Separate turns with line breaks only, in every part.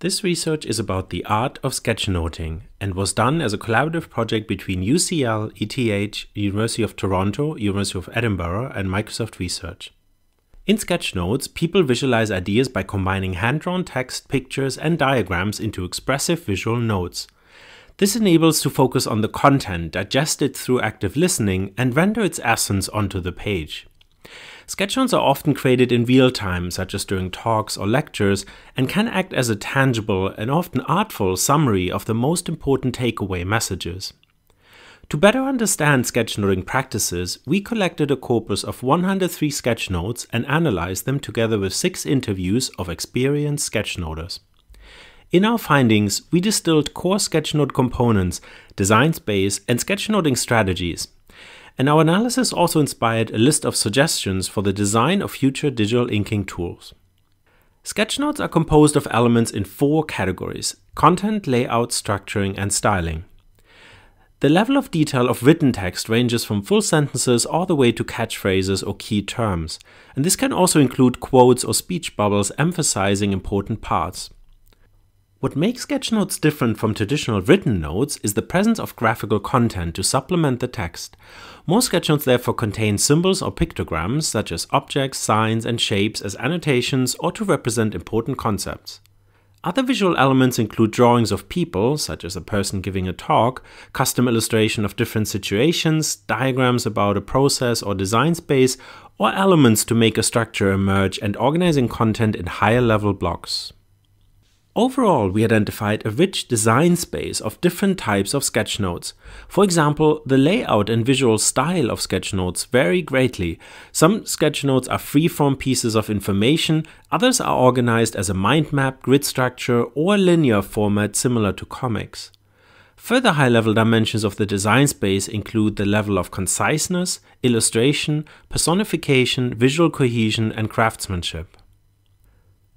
This research is about the art of sketchnoting and was done as a collaborative project between UCL, ETH, University of Toronto, University of Edinburgh, and Microsoft Research. In sketchnotes, people visualize ideas by combining hand-drawn text, pictures, and diagrams into expressive visual notes. This enables to focus on the content, digest it through active listening, and render its essence onto the page. Sketchnotes are often created in real time, such as during talks or lectures, and can act as a tangible and often artful summary of the most important takeaway messages. To better understand sketchnoting practices, we collected a corpus of 103 sketchnotes and analyzed them together with six interviews of experienced sketchnoters. In our findings, we distilled core sketchnote components, design space, and sketchnoting strategies and our analysis also inspired a list of suggestions for the design of future digital inking tools. Sketchnotes are composed of elements in four categories content, layout, structuring, and styling. The level of detail of written text ranges from full sentences all the way to catchphrases or key terms, and this can also include quotes or speech bubbles emphasizing important parts. What makes sketchnotes different from traditional written notes is the presence of graphical content to supplement the text. Most sketchnotes therefore contain symbols or pictograms such as objects, signs and shapes as annotations or to represent important concepts. Other visual elements include drawings of people, such as a person giving a talk, custom illustration of different situations, diagrams about a process or design space, or elements to make a structure emerge and organizing content in higher level blocks. Overall, we identified a rich design space of different types of sketchnotes. For example, the layout and visual style of sketchnotes vary greatly. Some sketchnotes are free-form pieces of information, others are organized as a mind map, grid structure, or linear format similar to comics. Further high-level dimensions of the design space include the level of conciseness, illustration, personification, visual cohesion, and craftsmanship.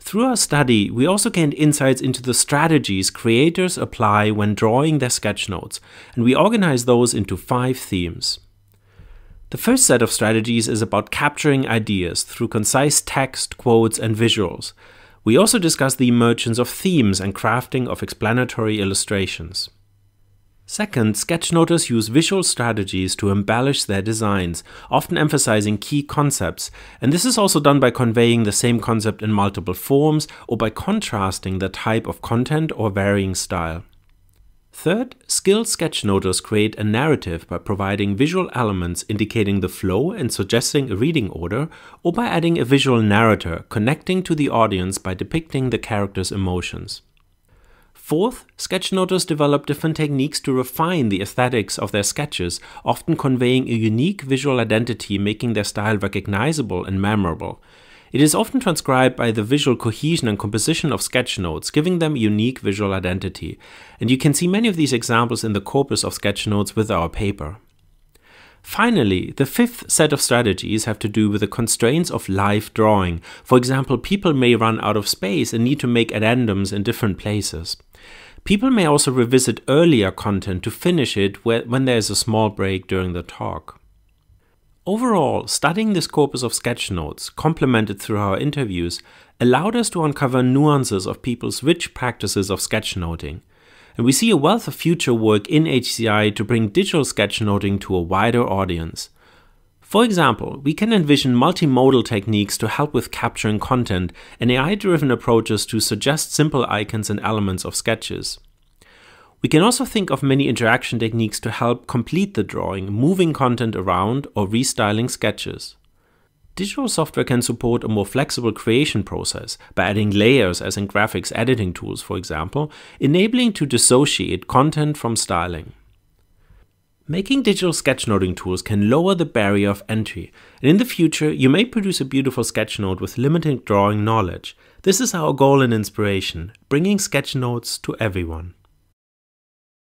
Through our study, we also gained insights into the strategies creators apply when drawing their sketchnotes, and we organize those into five themes. The first set of strategies is about capturing ideas through concise text, quotes, and visuals. We also discuss the emergence of themes and crafting of explanatory illustrations. Second, sketchnoters use visual strategies to embellish their designs, often emphasizing key concepts, and this is also done by conveying the same concept in multiple forms or by contrasting the type of content or varying style. Third, skilled sketchnoters create a narrative by providing visual elements indicating the flow and suggesting a reading order, or by adding a visual narrator, connecting to the audience by depicting the character's emotions. Fourth, sketchnoters develop different techniques to refine the aesthetics of their sketches, often conveying a unique visual identity, making their style recognizable and memorable. It is often transcribed by the visual cohesion and composition of sketchnotes, giving them a unique visual identity. And you can see many of these examples in the corpus of sketchnotes with our paper. Finally, the fifth set of strategies have to do with the constraints of live drawing. For example, people may run out of space and need to make addendums in different places. People may also revisit earlier content to finish it when there is a small break during the talk. Overall, studying this corpus of sketch notes, complemented through our interviews, allowed us to uncover nuances of people's rich practices of sketchnoting. And we see a wealth of future work in HCI to bring digital sketchnoting to a wider audience. For example, we can envision multimodal techniques to help with capturing content and AI-driven approaches to suggest simple icons and elements of sketches. We can also think of many interaction techniques to help complete the drawing, moving content around or restyling sketches. Digital software can support a more flexible creation process by adding layers as in graphics editing tools, for example, enabling to dissociate content from styling. Making digital sketchnoting tools can lower the barrier of entry, and in the future, you may produce a beautiful sketchnote with limited drawing knowledge. This is our goal and inspiration, bringing sketchnotes to everyone.